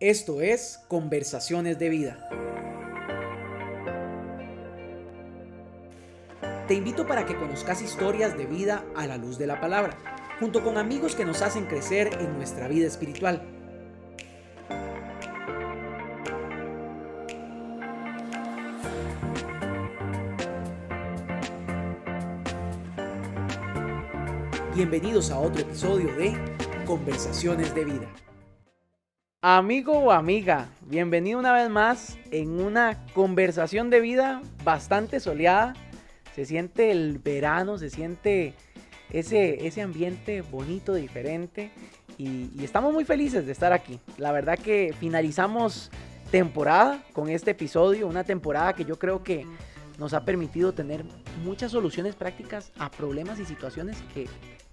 Esto es Conversaciones de Vida. Te invito para que conozcas historias de vida a la luz de la palabra, junto con amigos que nos hacen crecer en nuestra vida espiritual. Bienvenidos a otro episodio de Conversaciones de Vida. Amigo o amiga, bienvenido una vez más en una conversación de vida bastante soleada. Se siente el verano, se siente ese, ese ambiente bonito, diferente. Y, estamos muy felices de estar aquí. La verdad que finalizamos temporada con este episodio, una temporada que yo creo que nos ha permitido tener muchas soluciones prácticas a problemas y situaciones que,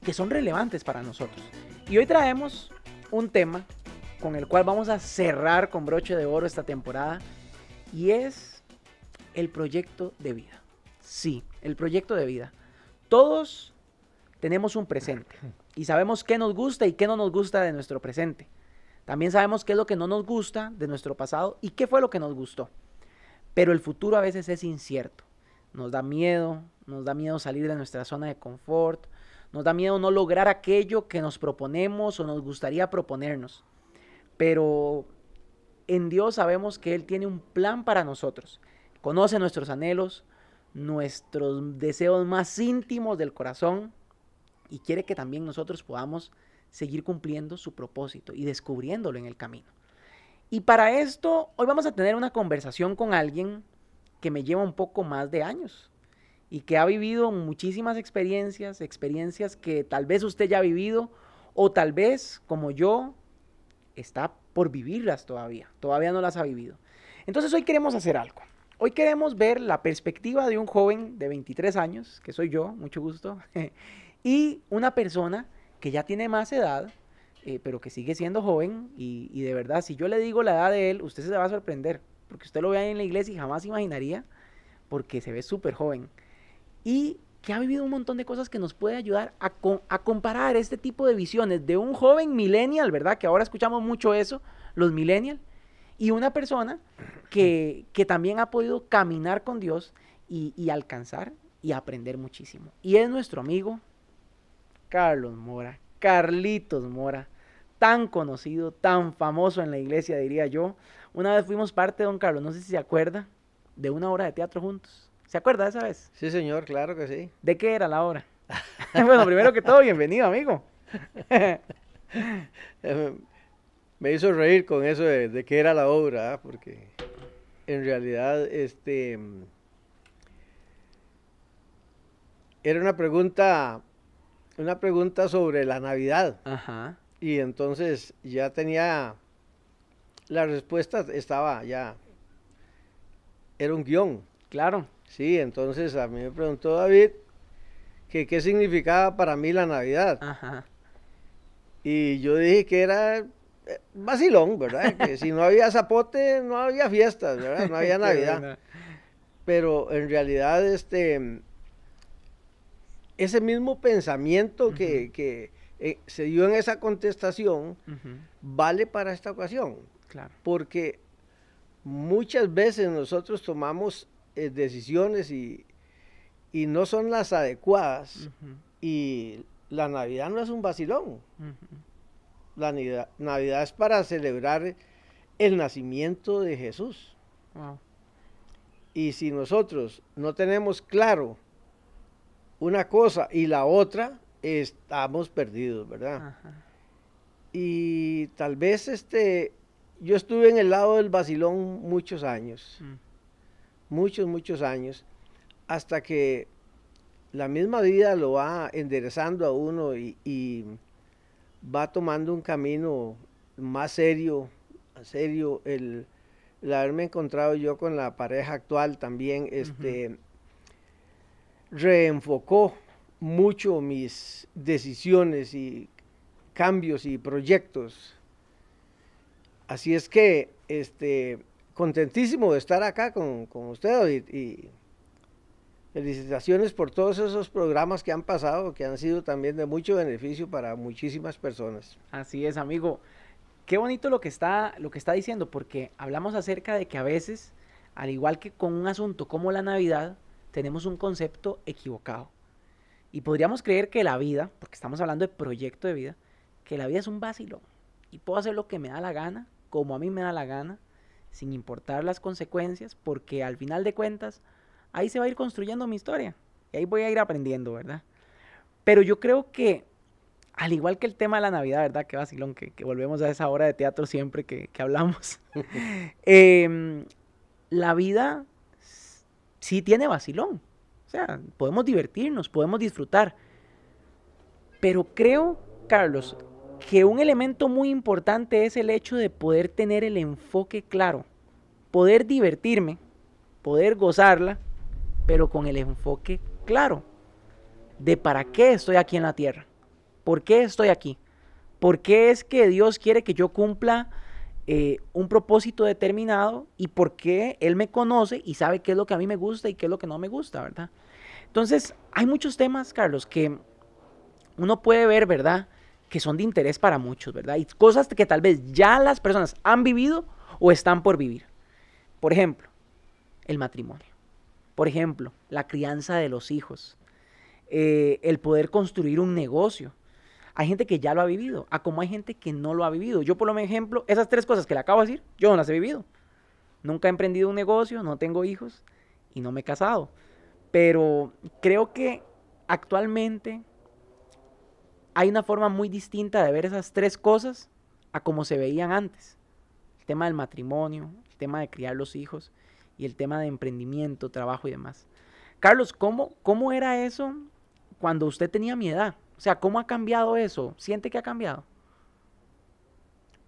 que son relevantes para nosotros. Y hoy traemos un tema con el cual vamos a cerrar con broche de oro esta temporada y es el proyecto de vida. Sí, el proyecto de vida. Todos tenemos un presente y sabemos qué nos gusta y qué no nos gusta de nuestro presente. También sabemos qué es lo que no nos gusta de nuestro pasado y qué fue lo que nos gustó. Pero el futuro a veces es incierto. Nos da miedo, nos da miedo salir de nuestra zona de confort, nos da miedo no lograr aquello que nos proponemos o nos gustaría proponernos. Pero en Dios sabemos que Él tiene un plan para nosotros. Conoce nuestros anhelos, nuestros deseos más íntimos del corazón y quiere que también nosotros podamos seguir cumpliendo su propósito y descubriéndolo en el camino. Y para esto, hoy vamos a tener una conversación con alguien que me lleva un poco más de años y que ha vivido muchísimas experiencias, experiencias que tal vez usted ya ha vivido o tal vez, como yo, está por vivirlas todavía, todavía no las ha vivido. Entonces hoy queremos hacer algo. Hoy queremos ver la perspectiva de un joven de 23 años, que soy yo, mucho gusto, y una persona que ya tiene más edad, eh, pero que sigue siendo joven, y, de verdad, si yo le digo la edad de él, usted se va a sorprender, porque usted lo vea en la iglesia y jamás imaginaría, porque se ve súper joven. Y que ha vivido un montón de cosas que nos puede ayudar a, a comparar este tipo de visiones de un joven millennial, ¿verdad? Que ahora escuchamos mucho eso, los millennials, y una persona que, que también ha podido caminar con Dios y, y alcanzar y aprender muchísimo. Y es nuestro amigo Carlos Mora, Carlitos Mora, tan conocido, tan famoso en la iglesia, diría yo. Una vez fuimos parte, don Carlos, no sé si se acuerda, de una obra de teatro juntos. ¿Se acuerda esa vez? Sí, señor, claro que sí. ¿De qué era la obra? bueno, primero que todo, bienvenido, amigo. Eh, me hizo reír con eso de, qué era la obra, ¿ah? porque en realidad este mm, era una pregunta una pregunta sobre la Navidad. Ajá. Y entonces ya tenía la respuesta estaba ya era un guión. Claro. Sí, entonces a mí me preguntó David que qué significaba para mí la Navidad. Y yo dije que era eh, vacilón, ¿verdad? Que si no había zapote, no había fiestas, ¿verdad? No había Navidad. Pero en realidad, este, ese mismo pensamiento que, eh, se dio en esa contestación vale para esta ocasión. Claro. Porque muchas veces nosotros tomamos eh, decisiones y, y, no son las adecuadas. Y la Navidad no es un vacilón. La Navidad, es para celebrar el nacimiento de Jesús. Y si nosotros no tenemos claro una cosa y la otra, estamos perdidos, ¿verdad? Y tal vez este, yo estuve en el lado del basilón muchos años muchos, muchos años, hasta que la misma vida lo va enderezando a uno y, va tomando un camino más serio, serio, el, haberme encontrado yo con la pareja actual también, este, reenfocó mucho mis decisiones y cambios y proyectos. Así es que, este, contentísimo de estar acá con, usted, ustedes y, felicitaciones por todos esos programas que han pasado, que han sido también de mucho beneficio para muchísimas personas. Así es, amigo. Qué bonito lo que está, lo que está diciendo, porque hablamos acerca de que a veces, al igual que con un asunto como la Navidad, tenemos un concepto equivocado. Y podríamos creer que la vida, porque estamos hablando de proyecto de vida, que la vida es un vacilón. Y puedo hacer lo que me da la gana, como a mí me da la gana, sin importar las consecuencias, porque al final de cuentas, ahí se va a ir construyendo mi historia. Y ahí voy a ir aprendiendo, ¿verdad? Pero yo creo que, al igual que el tema de la Navidad, ¿verdad? Qué vacilón, que, volvemos a esa hora de teatro siempre que, hablamos. Em, la vida sí tiene vacilón. O sea, podemos divertirnos, podemos disfrutar. Pero creo, Carlos, que un elemento muy importante es el hecho de poder tener el enfoque claro, poder divertirme, poder gozarla, pero con el enfoque claro de para qué estoy aquí en la tierra, por qué estoy aquí, por qué es que Dios quiere que yo cumpla eh, un propósito determinado y por qué Él me conoce y sabe qué es lo que a mí me gusta y qué es lo que no me gusta, ¿verdad? Entonces, hay muchos temas, Carlos, que uno puede ver, ¿verdad? que son de interés para muchos, ¿verdad? Y cosas que tal vez ya las personas han vivido o están por vivir. Por ejemplo, el matrimonio. Por ejemplo, la crianza de los hijos. Eh, el poder construir un negocio. Hay gente que ya lo ha vivido, a como hay gente que no lo ha vivido. Yo, por lo ejemplo, esas tres cosas que le acabo de decir, yo no las he vivido. Nunca he emprendido un negocio, no tengo hijos y no me he casado. Pero creo que actualmente hay una forma muy distinta de ver esas tres cosas a como se veían antes. El tema del matrimonio, el tema de criar los hijos y el tema de emprendimiento, trabajo y demás. Carlos, ¿cómo, cómo era eso cuando usted tenía mi edad? O sea, ¿cómo ha cambiado eso? ¿Siente que ha cambiado?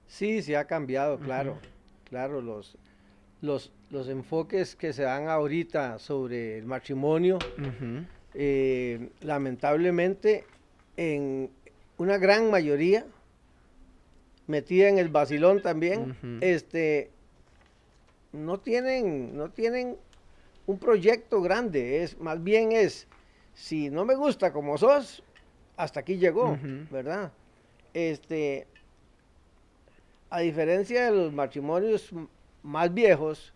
Sí, sí ha cambiado, claro. Claro, los, los, enfoques que se dan ahorita sobre el matrimonio, eh, lamentablemente en, una gran mayoría metida en el vacilón también, este, no tienen, no tienen un proyecto grande, es, más bien es, si no me gusta como sos, hasta aquí llegó, ¿verdad? Este, a diferencia de los matrimonios más viejos,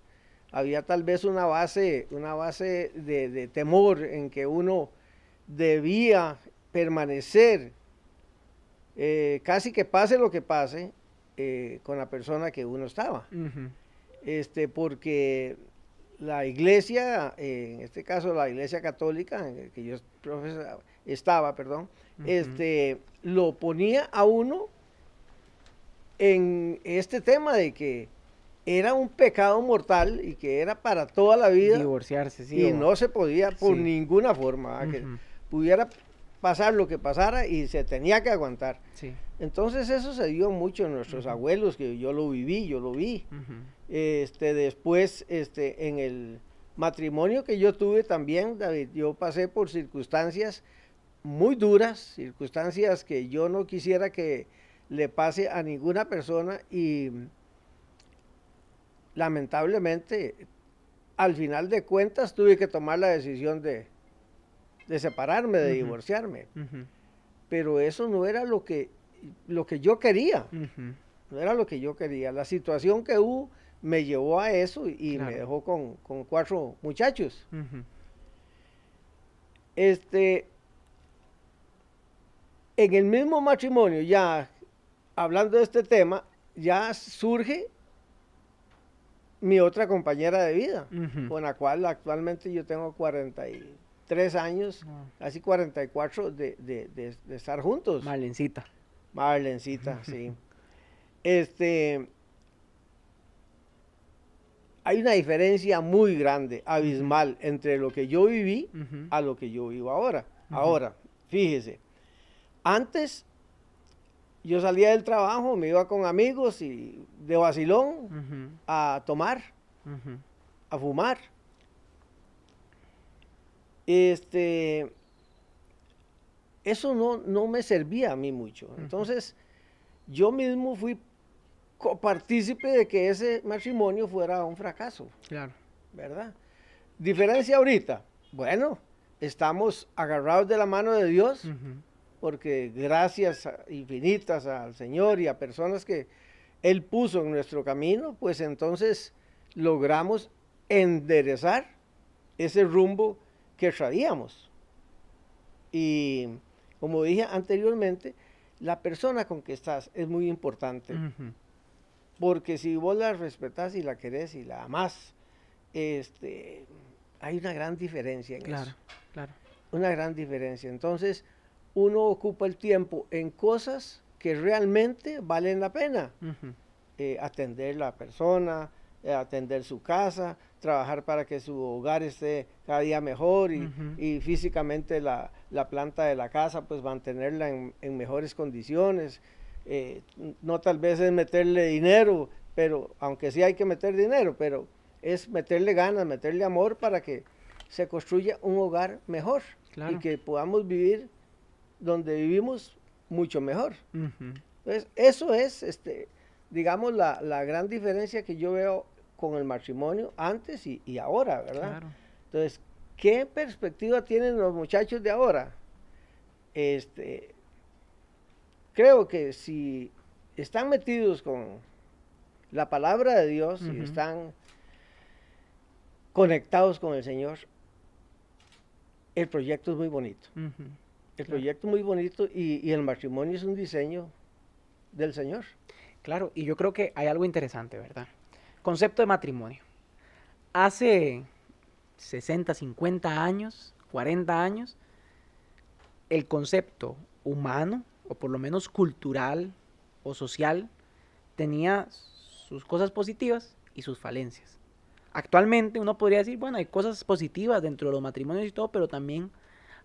había tal vez una base, una base de temor en que uno debía permanecer eh, casi que pase lo que pase eh, con la persona que uno estaba. este, porque la iglesia, eh, en este caso la iglesia católica, en que yo estaba, perdón, este, lo ponía a uno en este tema de que era un pecado mortal y que era para toda la vida. Divorciarse, sí. Y no se podía por ninguna forma ah, que pudiera pasar lo que pasara y se tenía que aguantar. Sí. Entonces eso se dio mucho en nuestros abuelos, que yo lo viví, yo lo vi. Este, después, este, en el matrimonio que yo tuve también, David, yo pasé por circunstancias muy duras, circunstancias que yo no quisiera que le pase a ninguna persona y lamentablemente al final de cuentas tuve que tomar la decisión de de separarme, de divorciarme. Pero eso no era lo que, lo que yo quería. No era lo que yo quería. La situación que hubo me llevó a eso y me dejó con, cuatro muchachos. Este, en el mismo matrimonio, ya hablando de este tema, ya surge mi otra compañera de vida, con la cual actualmente yo tengo 40 y tres años, ah. casi 44 de, de, estar juntos. Marlencita. Marlencita, sí. Este, hay una diferencia muy grande, abismal, entre lo que yo viví a lo que yo vivo ahora. Ahora, fíjese, antes yo salía del trabajo, me iba con amigos y de vacilón a tomar, a fumar este, eso no, no me servía a mí mucho. Entonces, yo mismo fui copartícipe de que ese matrimonio fuera un fracaso. Claro. ¿Verdad? Diferencia ahorita. Bueno, estamos agarrados de la mano de Dios, porque gracias infinitas al Señor y a personas que Él puso en nuestro camino, pues entonces logramos enderezar ese rumbo que traíamos Y como dije anteriormente, la persona con que estás es muy importante. Porque si vos la respetás y la querés y la amás, este, hay una gran diferencia en claro, Claro, Una gran diferencia. Entonces, uno ocupa el tiempo en cosas que realmente valen la pena. Eh, atender la persona, eh, atender su casa, trabajar para que su hogar esté cada día mejor y, físicamente la, planta de la casa, pues mantenerla en, mejores condiciones. Eh, no tal vez es meterle dinero, pero aunque sí hay que meter dinero, pero es meterle ganas, meterle amor para que se construya un hogar mejor y que podamos vivir donde vivimos mucho mejor. Entonces, eso es, este, digamos, la gran diferencia que yo veo con el matrimonio antes y, ahora, ¿verdad? Entonces, ¿qué perspectiva tienen los muchachos de ahora? Este, creo que si están metidos con la palabra de Dios y están conectados con el Señor, el proyecto es muy bonito. El proyecto es muy bonito y, el matrimonio es un diseño del Señor. Claro, y yo creo que hay algo interesante, ¿verdad? Concepto de matrimonio. Hace 60, 50 años, 40 años, el concepto humano, o por lo menos cultural o social, tenía sus cosas positivas y sus falencias. Actualmente uno podría decir, bueno, hay cosas positivas dentro de los matrimonios y todo, pero también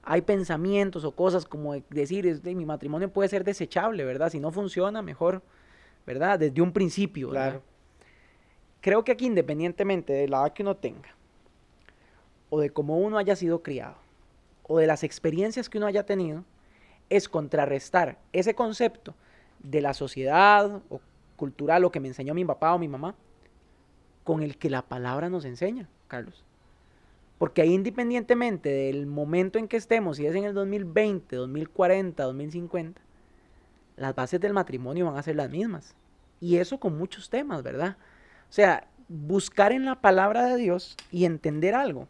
hay pensamientos o cosas como decir, mi matrimonio puede ser desechable, ¿verdad? Si no funciona, mejor, ¿verdad? Desde un principio creo que aquí independientemente de la edad que uno tenga, o de cómo uno haya sido criado, o de las experiencias que uno haya tenido, es contrarrestar ese concepto de la sociedad o cultural, lo que me enseñó mi papá o mi mamá, con el que la palabra nos enseña, Carlos. Porque ahí independientemente del momento en que estemos, si es en el 2020, 2040, 2050, las bases del matrimonio van a ser las mismas. Y eso con muchos temas, ¿verdad? O sea, buscar en la palabra de Dios y entender algo.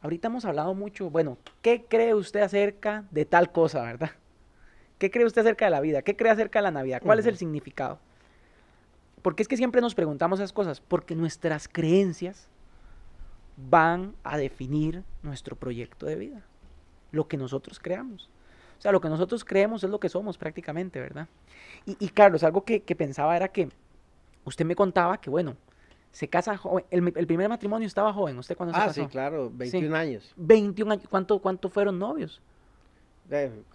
Ahorita hemos hablado mucho, bueno, ¿qué cree usted acerca de tal cosa, verdad? ¿Qué cree usted acerca de la vida? ¿Qué cree acerca de la Navidad? ¿Cuál es el significado? Porque es que siempre nos preguntamos esas cosas, porque nuestras creencias van a definir nuestro proyecto de vida, lo que nosotros creamos. O sea, lo que nosotros creemos es lo que somos prácticamente, ¿verdad? Y, Carlos, algo que pensaba era que usted me contaba que, bueno, se casa joven. El, primer matrimonio estaba joven. ¿Usted cuando se ah, casó? Ah, sí, claro, 21 años. 21 años. ¿Cuánto, cuánto fueron novios?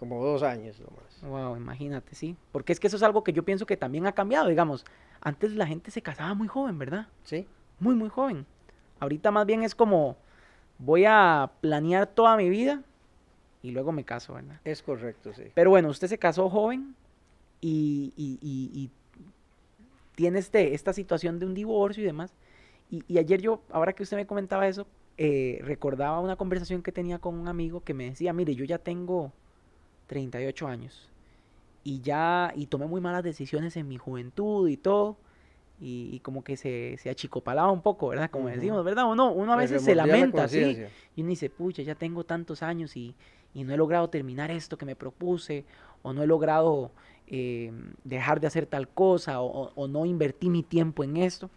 como dos años nomás. Wow, imagínate, sí. Porque es que eso es algo que yo pienso que también ha cambiado, digamos. Antes la gente se casaba muy joven, ¿verdad? Sí. Muy, muy joven. Ahorita más bien es como, voy a planear toda mi vida y luego me caso, ¿verdad? Es correcto, sí. Pero bueno, usted se casó joven y, y, y tiene este, esta situación de un divorcio y demás. Y, ayer yo, ahora que usted me comentaba eso, eh, recordaba una conversación que tenía con un amigo que me decía, mire, yo ya tengo 38 años y ya, y tomé muy malas decisiones en mi juventud y todo. Y, como que se, se, achicopalaba un poco, ¿verdad? Como decimos, ¿verdad? no? uno a veces se lamenta, sí. Y uno dice, pucha, ya tengo tantos años y, y no he logrado terminar esto que me propuse, o no he logrado eh, dejar de hacer tal cosa o, o no invertir mi tiempo en esto.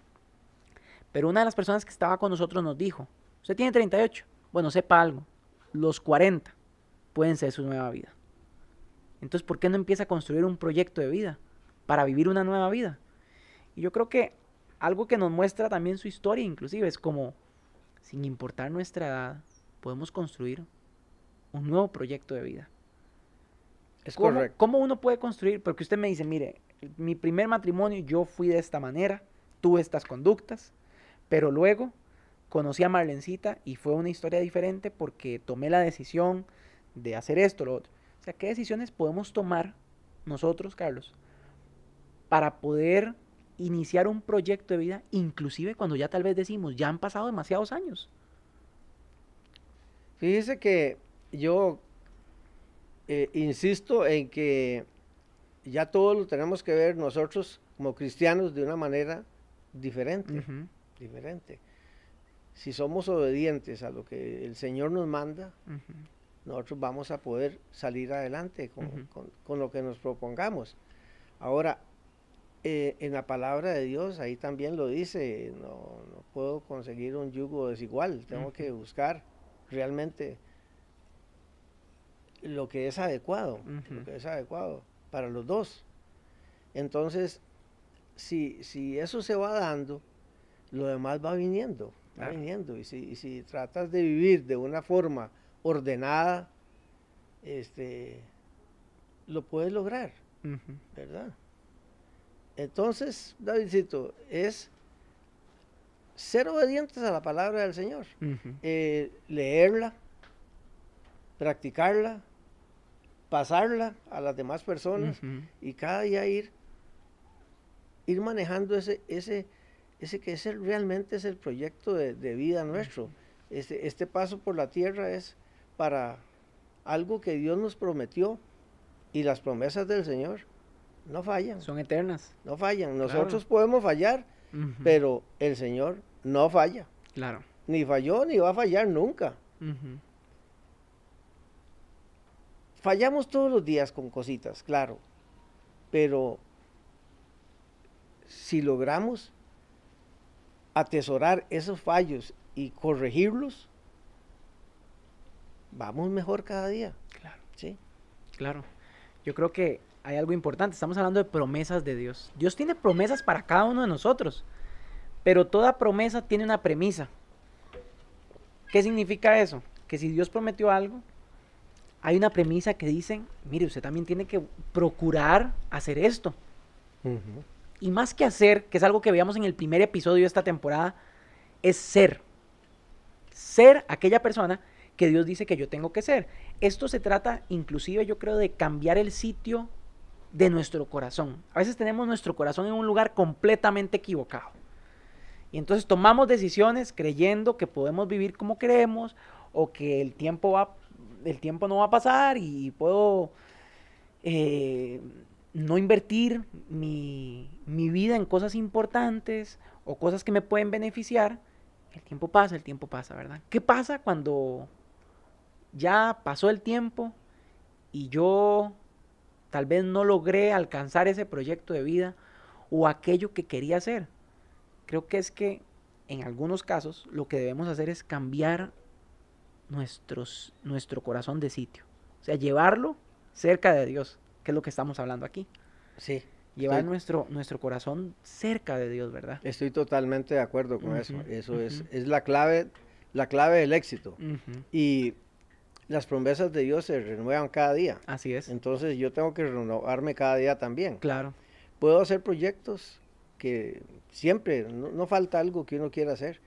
Pero una de las personas que estaba con nosotros nos dijo, usted tiene 38, bueno, sepa algo, los 40 pueden ser su nueva vida. Entonces, ¿por qué no empieza a construir un proyecto de vida para vivir una nueva vida? Y yo creo que algo que nos muestra también su historia, inclusive, es como, sin importar nuestra edad, podemos construir un nuevo proyecto de vida. Es correcto. ¿Cómo uno puede construir? Porque usted me dice, mire, mi primer matrimonio yo fui de esta manera, tuve estas conductas, pero luego conocí a Marlencita y fue una historia diferente porque tomé la decisión de hacer esto, lo otro. O sea, ¿qué decisiones podemos tomar nosotros, Carlos, para poder iniciar un proyecto de vida, inclusive cuando ya tal vez decimos, ya han pasado demasiados años? Fíjese que yo eh, insisto en que ya todo lo tenemos que ver nosotros como cristianos de una manera diferente, diferente. Si somos obedientes a lo que el Señor nos manda, nosotros vamos a poder salir adelante con, lo que nos propongamos. Ahora, eh, en la palabra de Dios, ahí también lo dice, no, no puedo conseguir un yugo desigual, tengo que buscar realmente lo que es adecuado, lo que es adecuado para los dos. Entonces, si, si eso se va dando, lo demás va viniendo, va viniendo. Y si, tratas de vivir de una forma ordenada, este, lo puedes lograr, ¿verdad? Entonces, Davidcito, es ser obedientes a la palabra del Señor, eh, leerla, practicarla, pasarla a las demás personas y cada día ir, ir manejando ese, ese, ese que realmente es el proyecto de, vida nuestro. Este, este, paso por la tierra es para algo que Dios nos prometió y las promesas del Señor no fallan. Son eternas. No fallan. Nosotros podemos fallar, pero el Señor no falla. Claro. Ni falló ni va a fallar nunca fallamos todos los días con cositas, claro, pero si logramos atesorar esos fallos y corregirlos, vamos mejor cada día. Claro. Sí. Claro. Yo creo que hay algo importante. Estamos hablando de promesas de Dios. Dios tiene promesas para cada uno de nosotros, pero toda promesa tiene una premisa. ¿Qué significa eso? Que si Dios prometió algo, hay una premisa que dicen, mire, usted también tiene que procurar hacer esto. Y más que hacer, que es algo que veíamos en el primer episodio de esta temporada, es ser. Ser aquella persona que Dios dice que yo tengo que ser. Esto se trata inclusive, yo creo, de cambiar el sitio de nuestro corazón. A veces tenemos nuestro corazón en un lugar completamente equivocado. Y entonces tomamos decisiones creyendo que podemos vivir como queremos o que el tiempo va el tiempo no va a pasar y puedo eh, no invertir mi, mi vida en cosas importantes o cosas que me pueden beneficiar. El tiempo pasa, el tiempo pasa, ¿verdad? ¿Qué pasa cuando ya pasó el tiempo y yo tal vez no logré alcanzar ese proyecto de vida o aquello que quería hacer? Creo que es que en algunos casos lo que debemos hacer es cambiar nuestros, nuestro corazón de sitio. O sea, llevarlo cerca de Dios, que es lo que estamos hablando aquí. Sí. Llevar nuestro, nuestro corazón cerca de Dios, ¿verdad? Estoy totalmente de acuerdo con eso. Eso es, es la, clave, la clave del éxito. Y las promesas de Dios se renuevan cada día. Así es. Entonces yo tengo que renovarme cada día también. Claro. Puedo hacer proyectos que siempre, no falta algo que uno quiera hacer,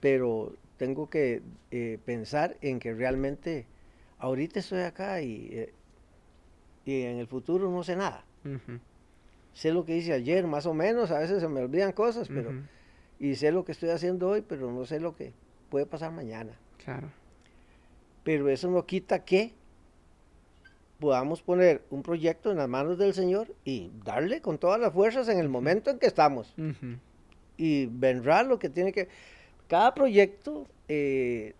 pero tengo que eh, pensar en que realmente ahorita estoy acá y, eh, en el futuro no sé nada. Sé lo que hice ayer, más o menos, a veces se me olvidan cosas, pero... Y sé lo que estoy haciendo hoy, pero no sé lo que puede pasar mañana. Claro. Pero eso no quita que podamos poner un proyecto en las manos del Señor y darle con todas las fuerzas en el momento en que estamos. Y vendrá lo que tiene que... Cada proyecto eh,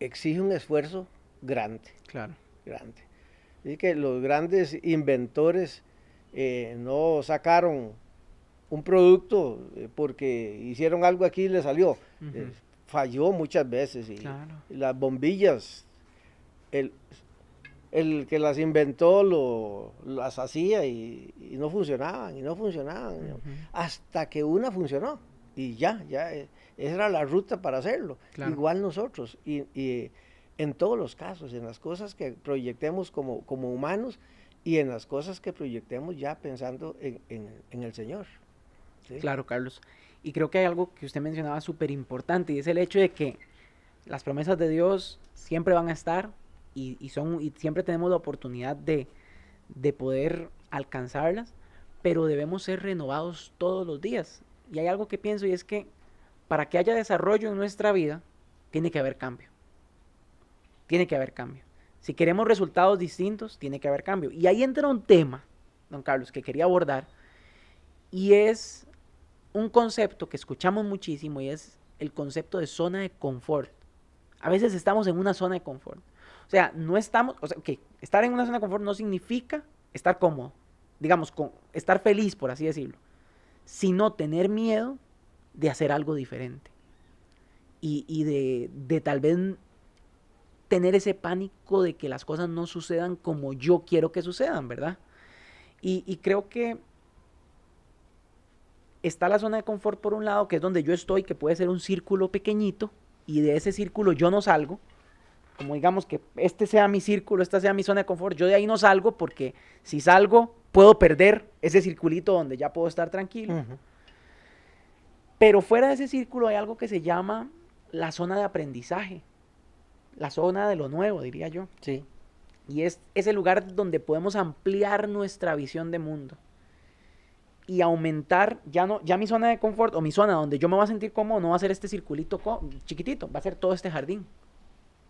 exige un esfuerzo grande. Claro. Grande. Así que los grandes inventores eh, no sacaron un producto eh, porque hicieron algo aquí y le salió. falló muchas veces. Y claro. Las bombillas, el, que las inventó las hacía y, no funcionaban, y no funcionaban. Hasta que una funcionó y ya, ya, esa eh, era la ruta para hacerlo. Igual nosotros, y, en todos los casos, en las cosas que proyectemos como, como humanos y en las cosas que proyectemos ya pensando en, el Señor. Claro, Carlos. Y creo que hay algo que usted mencionaba súper importante y es el hecho de que las promesas de Dios siempre van a estar y, son, y siempre tenemos la oportunidad de, de poder alcanzarlas, pero debemos ser renovados todos los días y hay algo que pienso y es que para que haya desarrollo en nuestra vida, tiene que haber cambio. Tiene que haber cambio. Si queremos resultados distintos, tiene que haber cambio. Y ahí entra un tema, don Carlos, que quería abordar, y es un concepto que escuchamos muchísimo y es el concepto de zona de confort. A veces estamos en una zona de confort. O sea, no estamos, o sea, que estar en una zona de confort no significa estar cómodo, digamos, con, estar feliz, por así decirlo sino tener miedo de hacer algo diferente y, de, de tal vez tener ese pánico de que las cosas no sucedan como yo quiero que sucedan, ¿verdad? Y, y, creo que está la zona de confort por un lado, que es donde yo estoy, que puede ser un círculo pequeñito, y de ese círculo yo no salgo, como digamos que este sea mi círculo, esta sea mi zona de confort, yo de ahí no salgo porque si salgo puedo perder ese circulito donde ya puedo estar tranquilo. Pero fuera de ese círculo hay algo que se llama la zona de aprendizaje, la zona de lo nuevo, diría yo. Sí. Y es ese lugar donde podemos ampliar nuestra visión de mundo y aumentar, ya no, ya mi zona de confort o mi zona donde yo me va a sentir cómodo no va a ser este circulito chiquitito, va a ser todo este jardín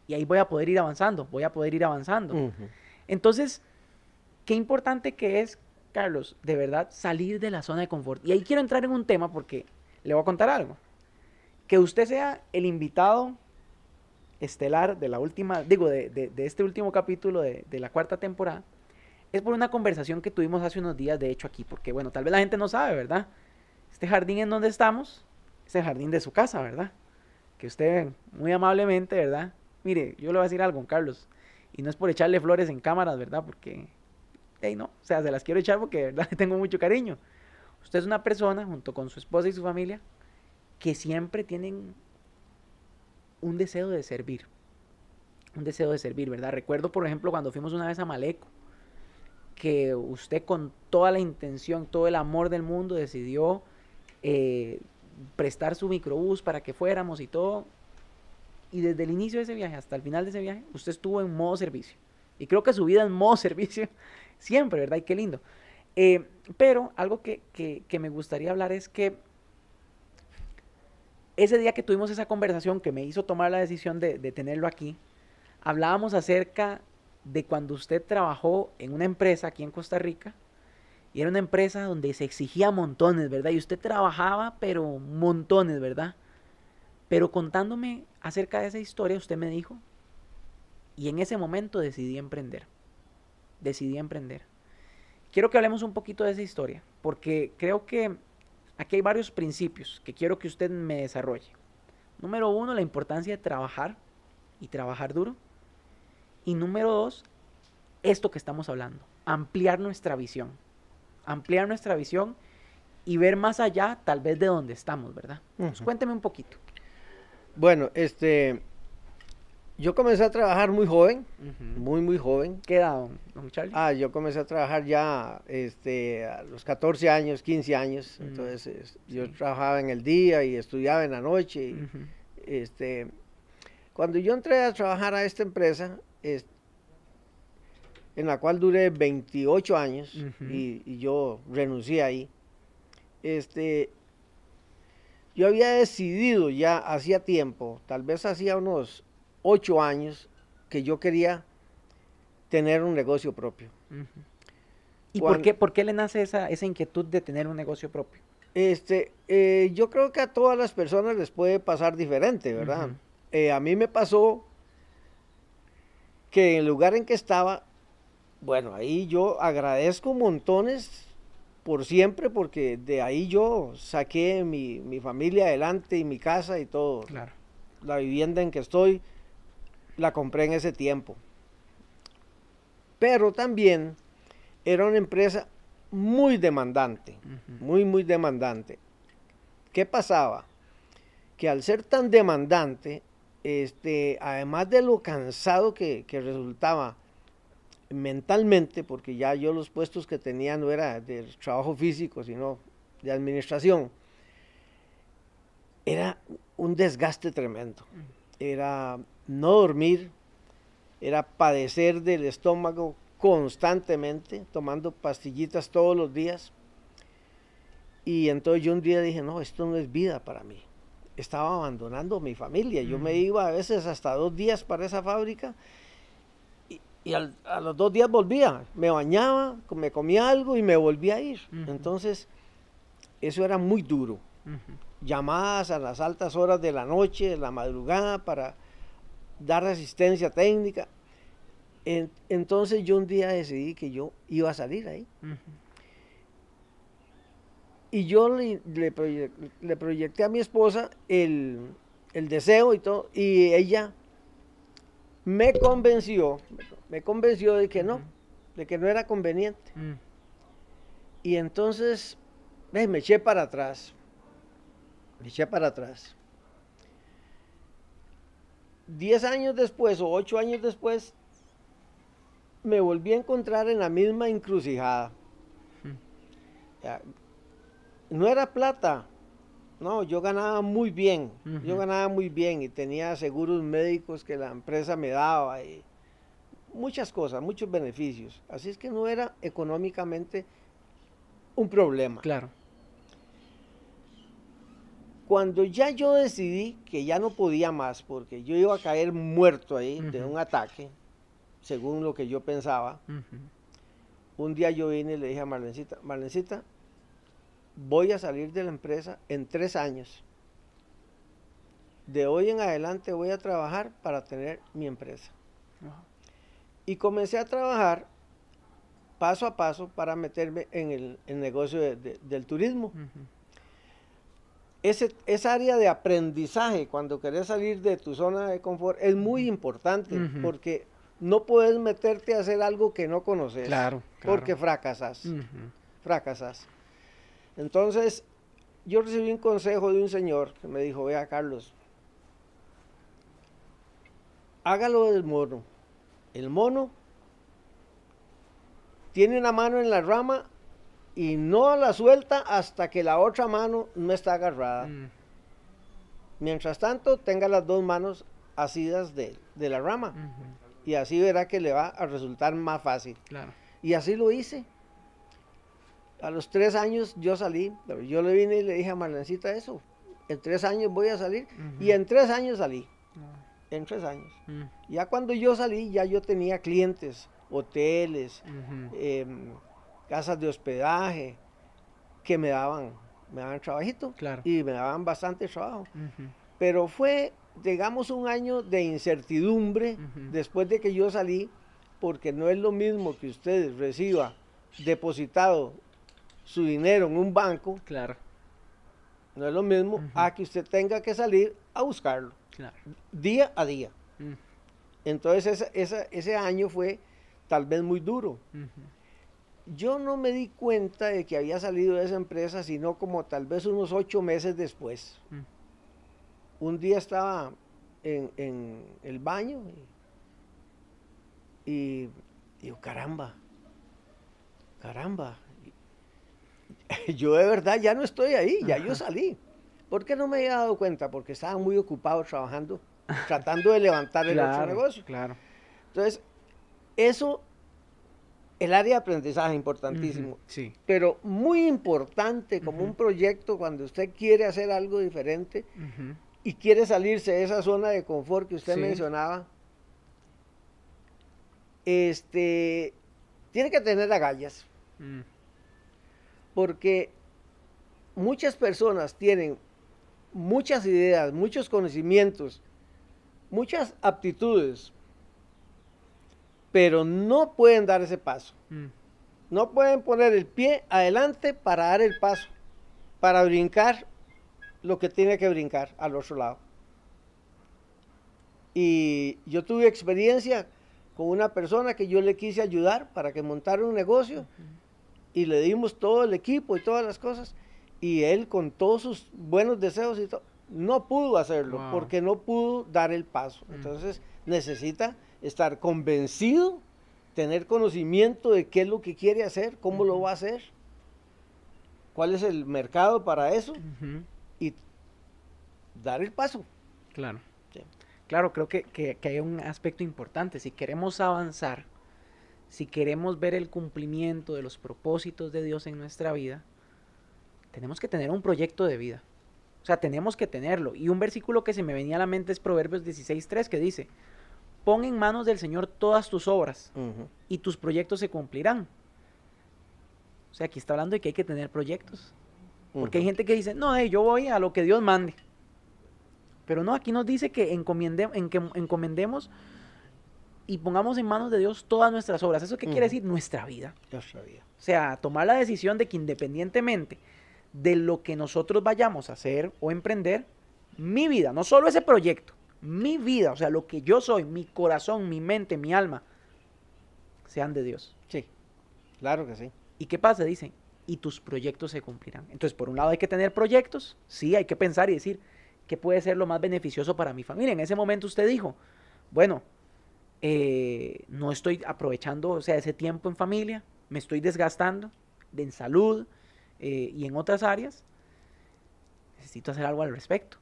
y ahí voy a poder ir avanzando, voy a poder ir avanzando. Entonces, qué importante que es, Carlos, de verdad, salir de la zona de confort. Y ahí quiero entrar en un tema porque le voy a contar algo. Que usted sea el invitado estelar de la última, digo, de, este último capítulo de, de, la cuarta temporada, es por una conversación que tuvimos hace unos días, de hecho, aquí, porque bueno, tal vez la gente no sabe, ¿verdad? Este jardín en donde estamos es este el jardín de su casa, ¿verdad? Que usted muy amablemente, ¿verdad? mire, yo le voy a decir algo, Carlos, y no es por echarle flores en cámaras, ¿verdad? Porque, hey, no, o sea, se las quiero echar porque de verdad le tengo mucho cariño. Usted es una persona, junto con su esposa y su familia, que siempre tienen un deseo de servir. Un deseo de servir, ¿verdad? Recuerdo, por ejemplo, cuando fuimos una vez a Maleco, que usted con toda la intención, todo el amor del mundo decidió eh, prestar su microbús para que fuéramos y todo, y desde el inicio de ese viaje hasta el final de ese viaje, usted estuvo en modo servicio. Y creo que su vida en modo servicio siempre, ¿verdad? Y qué lindo. Eh, pero algo que, que, que me gustaría hablar es que ese día que tuvimos esa conversación que me hizo tomar la decisión de, de, tenerlo aquí, hablábamos acerca de cuando usted trabajó en una empresa aquí en Costa Rica, y era una empresa donde se exigía montones, ¿verdad? Y usted trabajaba, pero montones, ¿verdad? Pero contándome acerca de esa historia, usted me dijo, y en ese momento decidí emprender. Decidí emprender. Quiero que hablemos un poquito de esa historia, porque creo que aquí hay varios principios que quiero que usted me desarrolle. Número uno, la importancia de trabajar y trabajar duro. Y número dos, esto que estamos hablando, ampliar nuestra visión. Ampliar nuestra visión y ver más allá tal vez de donde estamos, ¿verdad? cuénteme un poquito. Bueno, este. Yo comencé a trabajar muy joven, muy, muy joven. ¿Qué edad, don Charlie? Ah, yo comencé a trabajar ya este, a los 14 años, 15 años. Entonces, yo trabajaba en el día y estudiaba en la noche. este, cuando yo entré a trabajar a esta empresa, en la cual duré 28 años y, yo renuncié ahí, este, yo había decidido ya hacía tiempo, tal vez hacía unos ocho años, que yo quería tener un negocio propio. ¿Y por, qué, le nace esa, esa inquietud de tener un negocio propio? Este, eh, yo creo que a todas las personas les puede pasar diferente, ¿verdad? Eh, a mí me pasó que en el lugar en que estaba, bueno, ahí yo agradezco montones por siempre, porque de ahí yo saqué mi, familia adelante y mi casa y todo. Claro. La vivienda en que estoy la compré en ese tiempo. Pero también era una empresa muy demandante, muy, muy demandante. ¿Qué pasaba? Que al ser tan demandante, este, además de lo cansado que resultaba mentalmente, porque ya yo los puestos que tenía no era de trabajo físico, sino de administración, era un desgaste tremendo. Era no dormir, era padecer del estómago constantemente, tomando pastillitas todos los días. Y entonces yo un día dije, no, esto no es vida para mí. Estaba abandonando mi familia. Yo me iba a veces hasta dos días para esa fábrica y a los dos días volvía, me bañaba, me comía algo y me volvía a ir. Entonces, eso era muy duro. Llamadas a las altas horas de la noche, de la madrugada, para dar asistencia técnica. entonces yo un día decidí que yo iba a salir ahí. Y yo le, proyecté a mi esposa el, el deseo y todo, y ella me convenció, me convenció de que no, de que no era conveniente. Mm. Y entonces me eché para atrás, me eché para atrás. Diez años después o ocho años después, me volví a encontrar en la misma encrucijada. Mm. No era plata, no, yo ganaba muy bien, yo ganaba muy bien y tenía seguros médicos que la empresa me daba y muchas cosas, muchos beneficios. Así es que no era económicamente un problema. Claro. Cuando ya yo decidí que ya no podía más, porque yo iba a caer muerto ahí de un ataque, según lo que yo pensaba, un día yo vine y le dije a Marlencita, Marlencita, voy a salir de la empresa en tres años. De hoy en adelante voy a trabajar para tener mi empresa. Y comencé a trabajar paso a paso para meterme en el, negocio del turismo. esa área de aprendizaje cuando querés salir de tu zona de confort es muy importante porque no puedes meterte a hacer algo que no conoces. Claro. Porque fracasas. Fracasas. Entonces, yo recibí un consejo de un señor que me dijo, vea Carlos, hágalo del mono el mono tiene una mano en la rama y no la suelta hasta que la otra mano no está agarrada. Mm. Mientras tanto, tenga las dos manos asidas de, la rama. Y así verá que le va a resultar más fácil. Y así lo hice. A los tres años yo salí, yo le vine y le dije a Marlencita eso. En tres años voy a salir. Y en tres años salí. En tres años. Mm. Ya cuando yo salí, ya yo tenía clientes, hoteles, em, casas de hospedaje, que me daban, me daban trabajito. Y me daban bastante trabajo. Pero fue, digamos, un año de incertidumbre después de que yo salí, porque no es lo mismo que ustedes reciba depositado su dinero en un banco. Claro. No es lo mismo a que usted tenga que salir a buscarlo. Día a día. Mm. Entonces esa, esa, ese año fue tal vez muy duro. Yo no me di cuenta de que había salido de esa empresa, sino como tal vez unos ocho meses después. Mm. Un día estaba en, en el baño y, digo, caramba, caramba. Yo de verdad ya no estoy ahí, ya yo salí. ¿Por qué no me había dado cuenta? Porque estaba muy ocupado trabajando, tratando de levantar el otro negocio. Claro. Entonces, eso, el área de aprendizaje importantísimo. sí. Pero muy importante como un proyecto cuando usted quiere hacer algo diferente y quiere salirse de esa zona de confort que usted mencionaba. Este, tiene que tener agallas. Mm. Porque muchas personas tienen muchas ideas, muchos conocimientos, muchas aptitudes, pero no pueden dar ese paso. Mm. No pueden poner el pie adelante para dar el paso, para brincar lo que tiene que brincar al otro lado. Y yo tuve experiencia con una persona que yo le quise ayudar para que montara un negocio y le dimos todo el equipo y todas las cosas y él con todos sus buenos deseos y todo, no pudo hacerlo porque no pudo dar el paso. Mm. Entonces necesita estar convencido, tener conocimiento de qué es lo que quiere hacer, cómo lo va a hacer, cuál es el mercado para eso y dar el paso. Claro. Claro, creo que hay un aspecto importante. Si queremos avanzar, si queremos ver el cumplimiento de los propósitos de Dios en nuestra vida, tenemos que tener un proyecto de vida. O sea, tenemos que tenerlo. Y un versículo que se me venía a la mente es Proverbios 16.3 que dice, pon en manos del Señor todas tus obras y tus proyectos se cumplirán. O sea, aquí está hablando de que hay que tener proyectos. Porque hay gente que dice, no, yo voy a lo que Dios mande. Pero no, aquí nos dice que, encomendemos y pongamos en manos de Dios todas nuestras obras. ¿Eso qué quiere decir? Nuestra vida. Nuestra vida. O sea, tomar la decisión de que independientemente de lo que nosotros vayamos a hacer o emprender, mi vida, no solo ese proyecto, mi vida, o sea, lo que yo soy, mi corazón, mi mente, mi alma, sean de Dios. Sí, claro que sí. ¿Y qué pasa? Dicen, y tus proyectos se cumplirán. Entonces, por un lado hay que tener proyectos, sí, hay que pensar y decir, ¿qué puede ser lo más beneficioso para mi familia? En ese momento usted dijo, bueno, eh, no estoy aprovechando, o sea, ese tiempo en familia, me estoy desgastando en salud, eh, y en otras áreas, necesito hacer algo al respecto.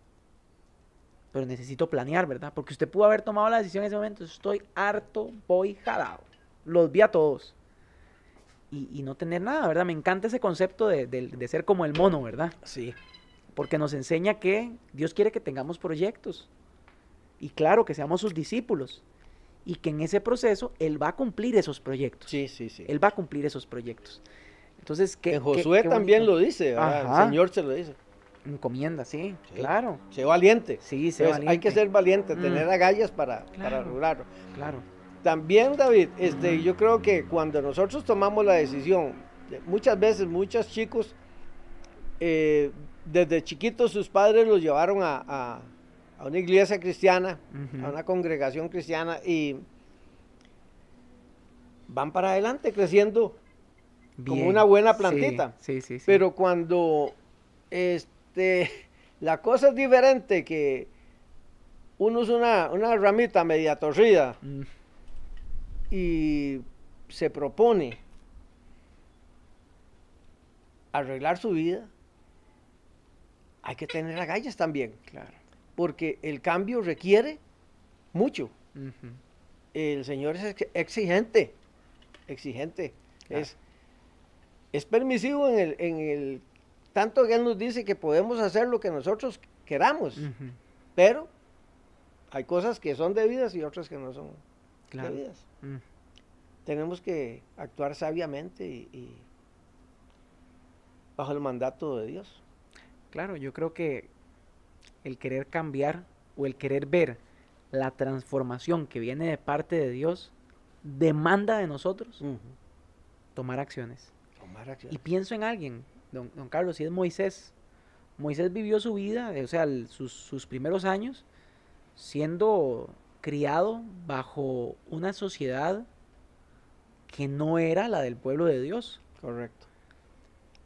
Pero necesito planear, ¿verdad? Porque usted pudo haber tomado la decisión en ese momento, estoy harto, voy jalado. Los vi a todos. Y, y no tener nada, ¿verdad? Me encanta ese concepto de, de ser como el mono, ¿verdad? Sí. Porque nos enseña que Dios quiere que tengamos proyectos. Y claro, que seamos sus discípulos y que en ese proceso él va a cumplir esos proyectos. Sí, sí, sí. Él va a cumplir esos proyectos. Entonces, que Josué también lo dice, el Señor se lo dice. Encomienda, sí, claro. Se valiente. Sí, se valiente. Hay que ser valiente, mm. tener agallas para, claro. para Claro. También, David, este, mm. yo creo que cuando nosotros tomamos la decisión, muchas veces, muchos chicos, eh, desde chiquitos sus padres los llevaron a, a, una iglesia cristiana, a una congregación cristiana y van para adelante creciendo como una buena plantita. Sí, sí, sí, Pero cuando este, la cosa es diferente, que uno es una, una ramita media torrida mm. y se propone arreglar su vida, hay que tener agallas también. Claro. Porque el cambio requiere mucho. El Señor es exigente, exigente. Es, es permisivo en el, en el tanto que él nos dice que podemos hacer lo que nosotros queramos, pero hay cosas que son debidas y otras que no son debidas. Mm. Tenemos que actuar sabiamente y, bajo el mandato de Dios. Claro, yo creo que el querer cambiar o el querer ver la transformación que viene de parte de Dios demanda de nosotros tomar acciones. Y pienso en alguien, don, Carlos, si es Moisés. Moisés vivió su vida, eh, o sea, sus primeros años, siendo criado bajo una sociedad que no era la del pueblo de Dios. Correcto.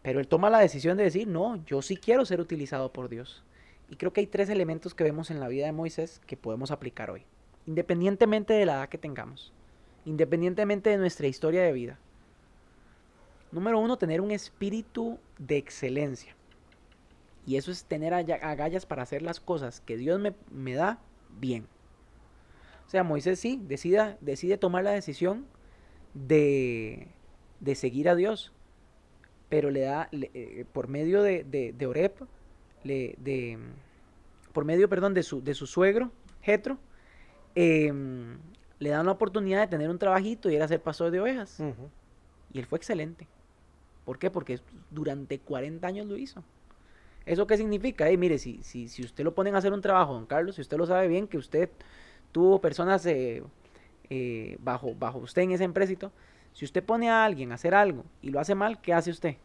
Pero él toma la decisión de decir, no, yo sí quiero ser utilizado por Dios. Y creo que hay tres elementos que vemos en la vida de Moisés que podemos aplicar hoy, independientemente de la edad que tengamos, independientemente de nuestra historia de vida. Número uno, tener un espíritu de excelencia. Y eso es tener agallas para hacer las cosas que Dios me, da bien. O sea, Moisés sí, decida, decide tomar la decisión de, de seguir a Dios. Pero le da, eh, eh, por medio de, de, le, de, por medio, perdón, de su, de su suegro, Jetro, em, le dan la oportunidad de tener un trabajito y era ser pastor de ovejas. Y él fue excelente. ¿Por qué? Porque durante 40 años lo hizo. ¿Eso qué significa? mire, si, si usted lo ponen a hacer un trabajo, don Carlos, si usted lo sabe bien, que usted tuvo personas eh, eh, bajo, bajo usted en ese empréstito, si usted pone a alguien a hacer algo y lo hace mal, ¿qué hace usted?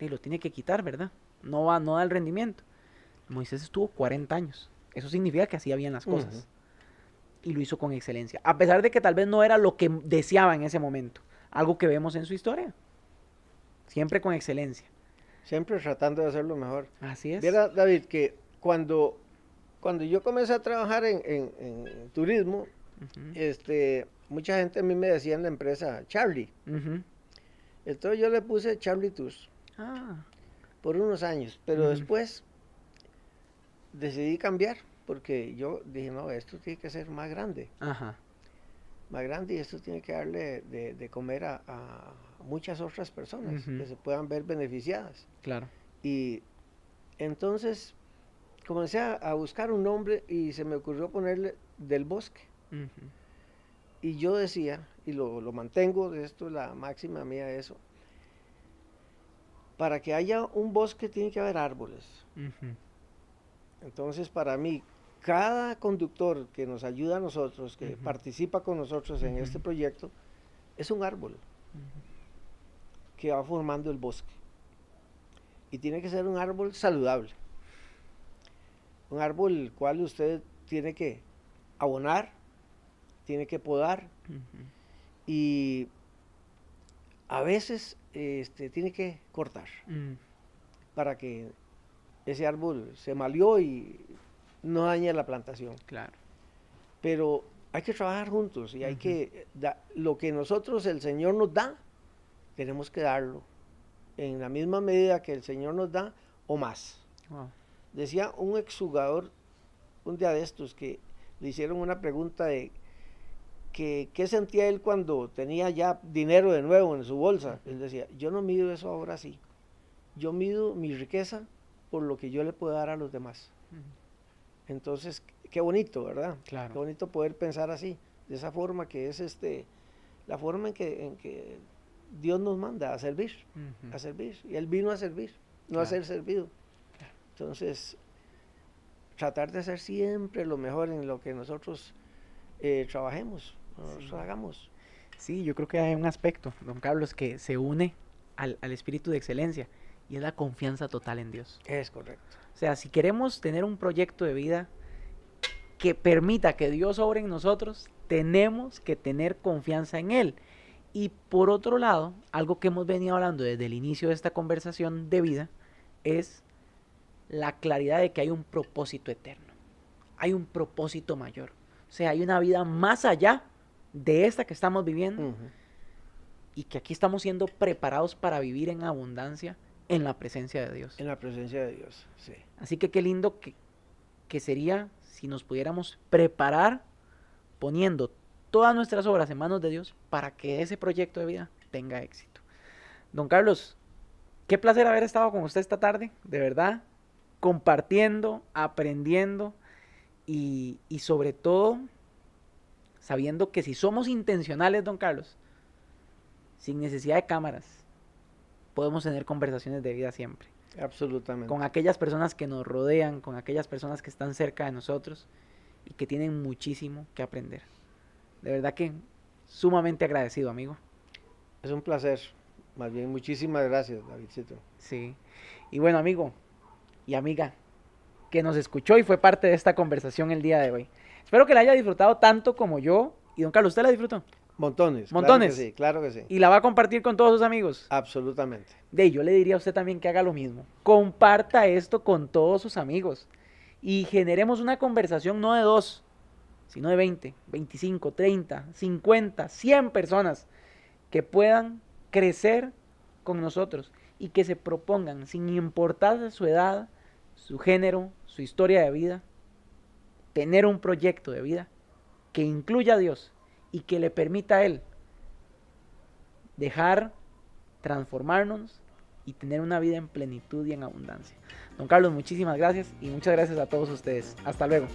Y lo tiene que quitar, ¿verdad? No, va, no da el rendimiento. Moisés estuvo 40 años. Eso significa que así bien las cosas. Y lo hizo con excelencia. A pesar de que tal vez no era lo que deseaba en ese momento. Algo que vemos en su historia. Siempre con excelencia. Siempre tratando de hacerlo mejor. Así es. Mira, David, que cuando, cuando yo comencé a trabajar en, turismo, este, mucha gente a mí me decía en la empresa, Charlie. Entonces yo le puse Charlie Tours. Ah. Por unos años. Pero después decidí cambiar porque yo dije, no, esto tiene que ser más grande. Ajá. Más grande y esto tiene que darle de, comer a muchas otras personas que se puedan ver beneficiadas. Claro. Y entonces comencé a, buscar un nombre y se me ocurrió ponerle del bosque. Y yo decía, y lo, lo mantengo, esto es la máxima mía, eso. Para que haya un bosque tiene que haber árboles. Entonces, para mí, cada conductor que nos ayuda a nosotros, que participa con nosotros en este proyecto, es un árbol que va formando el bosque. Y tiene que ser un árbol saludable. Un árbol el cual usted tiene que abonar, tiene que podar y a veces este, tiene que cortar mm. para que ese árbol se malió y no dañe la plantación. Claro. Pero hay que trabajar juntos y hay que, lo que nosotros, el Señor nos da, queremos quedarlo en la misma medida que el Señor nos da o más. Decía un exjugador un día de estos que le hicieron una pregunta de que qué sentía él cuando tenía ya dinero de nuevo en su bolsa. Él decía, yo no mido eso ahora sí. Yo mido mi riqueza por lo que yo le puedo dar a los demás. Entonces, qué bonito, ¿verdad? Qué bonito poder pensar así, de esa forma que es este la forma en que Dios nos manda a servir, a servir. Y Él vino a servir, no a ser servido. Entonces, tratar de ser siempre lo mejor en lo que nosotros eh, trabajemos, sí. hagamos. Sí, yo creo que hay un aspecto, don Carlos, que se une al, al espíritu de excelencia y es la confianza total en Dios. Es correcto. O sea, si queremos tener un proyecto de vida que permita que Dios obre en nosotros, tenemos que tener confianza en Él. Y por otro lado, algo que hemos venido hablando desde el inicio de esta conversación de vida es la claridad de que hay un propósito eterno, hay un propósito mayor. O sea, hay una vida más allá de esta que estamos viviendo y que aquí estamos siendo preparados para vivir en abundancia en la presencia de Dios. En la presencia de Dios, sí. Así que qué lindo que, que sería si nos pudiéramos preparar poniendo todas nuestras obras en manos de Dios para que ese proyecto de vida tenga éxito. Don Carlos, qué placer haber estado con usted esta tarde, de verdad, compartiendo, aprendiendo y, y sobre todo sabiendo que si somos intencionales, don Carlos, sin necesidad de cámaras, podemos tener conversaciones de vida siempre. Absolutamente. Con aquellas personas que nos rodean, con aquellas personas que están cerca de nosotros y que tienen muchísimo que aprender. De verdad que sumamente agradecido, amigo. Es un placer. Más bien, muchísimas gracias, Davidcito. Sí. Y bueno, amigo y amiga, que nos escuchó y fue parte de esta conversación el día de hoy. Espero que la haya disfrutado tanto como yo. Y don Carlos, ¿usted la disfrutó? Montones. Montones. sí, claro que sí. Y la va a compartir con todos sus amigos. Absolutamente. De yo le diría a usted también que haga lo mismo. Comparta esto con todos sus amigos y generemos una conversación no de dos, sino de 20, 25, 30, 50, 100 personas que puedan crecer con nosotros y que se propongan, sin importar su edad, su género, su historia de vida, tener un proyecto de vida que incluya a Dios y que le permita a Él dejar transformarnos y tener una vida en plenitud y en abundancia. Don Carlos, muchísimas gracias y muchas gracias a todos ustedes. Hasta luego.